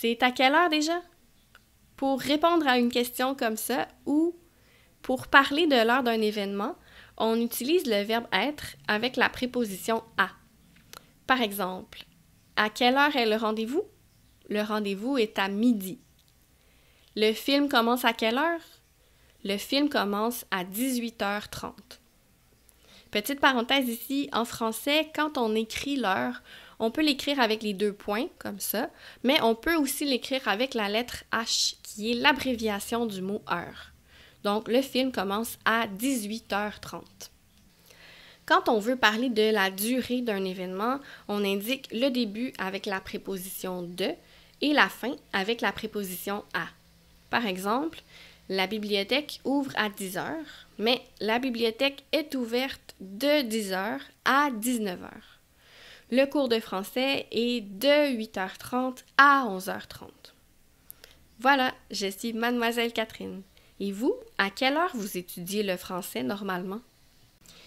c'est à quelle heure déjà? Pour répondre à une question comme ça ou pour parler de l'heure d'un événement, on utilise le verbe être avec la préposition à. Par exemple, à quelle heure est le rendez-vous? Le rendez-vous est à midi. Le film commence à quelle heure? Le film commence à 18h30. Petite parenthèse ici, en français, quand on écrit l'heure, on peut l'écrire avec les deux points, comme ça, mais on peut aussi l'écrire avec la lettre H, qui est l'abréviation du mot heure. Donc, le film commence à 18h30. Quand on veut parler de la durée d'un événement, on indique le début avec la préposition de et la fin avec la préposition à. Par exemple, la bibliothèque ouvre à 10 h mais la bibliothèque est ouverte de 10 h à 19 h le cours de français est de 8h30 à 11h30. Voilà, je suis mademoiselle Catherine. Et vous, à quelle heure vous étudiez le français normalement?